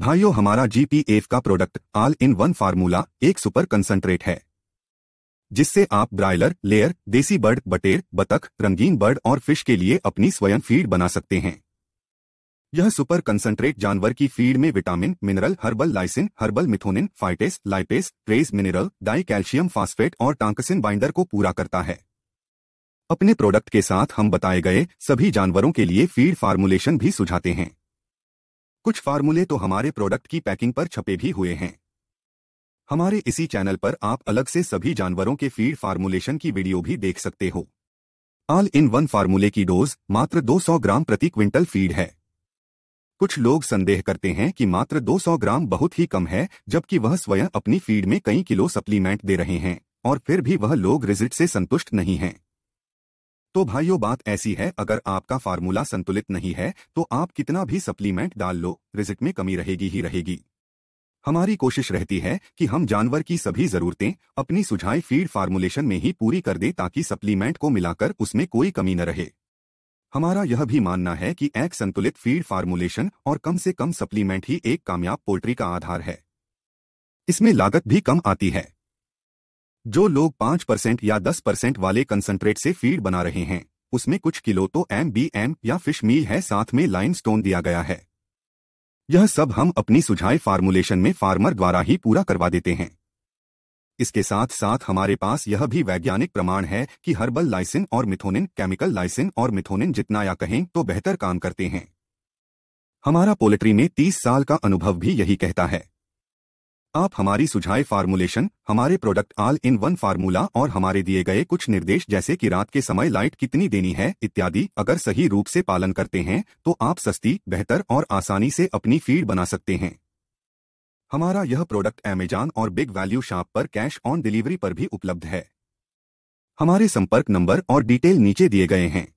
भाइयों हमारा जीपीएफ का product all in one formula एक सुपर कंसंट्रेट है जिससे आप ब्रायलर लेयर देसी बर्ड बटेर बतख रंगीन बर्ड और फिश के लिए अपनी स्वयं फीड बना सकते हैं यह सुपर कंसंट्रेट जानवर की फीड में vitamin mineral herbal lysine herbal methionine phytase lipase trace mineral di calcium phosphate और टांकसिन बाइंडर को पूरा करता है अपने प्रोडक्ट के साथ हम बताए गए सभी जानवरों के लिए फीड फार्मूलेशन भी सुझाते हैं कुछ फार्मूले तो हमारे प्रोडक्ट की पैकिंग पर छपे भी हुए हैं हमारे इसी चैनल पर आप अलग से सभी जानवरों के फीड फार्मूलेशन की वीडियो भी देख सकते हो ऑल इन वन फार्मूले की डोज मात्र 200 ग्राम प्रति क्विंटल फीड है कुछ लोग संदेह करते हैं कि मात्र 200 ग्राम बहुत ही कम है जबकि वह स्वयं अपनी फीड में कई किलो सप्लीमेंट दे रहे हैं और फिर भी वह लोग रिजल्ट से संतुष्ट नहीं हैं तो भाइयों बात ऐसी है अगर आपका फार्मूला संतुलित नहीं है तो आप कितना भी सप्लीमेंट डाल लो रिजिक में कमी रहेगी ही रहेगी हमारी कोशिश रहती है कि हम जानवर की सभी जरूरतें अपनी सुझाई फीड फार्मूलेशन में ही पूरी कर दें ताकि सप्लीमेंट को मिलाकर उसमें कोई कमी न रहे हमारा यह भी मानना है कि एक संतुलित फीड फार्मूलेशन और कम से कम सप्लीमेंट ही एक कामयाब पोल्ट्री का आधार है इसमें लागत भी कम आती है जो लोग 5% परसेंट या दस परसेंट वाले कंसंट्रेट से फीड बना रहे हैं उसमें कुछ किलो तो एम बी एम या फिश मील है साथ में लाइन स्टोन दिया गया है यह सब हम अपनी सुझाए फार्मूलेशन में फार्मर द्वारा ही पूरा करवा देते हैं इसके साथ साथ हमारे पास यह भी वैज्ञानिक प्रमाण है कि हर्बल लाइसिन और मिथोनिन केमिकल लाइसिन और मिथोनिन जितना या कहें तो बेहतर काम करते हैं हमारा पोल्ट्री में 30 साल का अनुभव भी यही कहता है आप हमारी सुझाए फार्मूलेशन हमारे product all in one formula और हमारे दिए गए कुछ निर्देश जैसे कि रात के समय लाइट कितनी देनी है इत्यादि अगर सही रूप से पालन करते हैं तो आप सस्ती बेहतर और आसानी से अपनी फीड बना सकते हैं हमारा यह प्रोडक्ट अमेजॉन और बिग वैल्यू शॉप पर कैश ऑन डिलीवरी पर भी उपलब्ध है हमारे संपर्क नंबर और डिटेल नीचे दिए गए हैं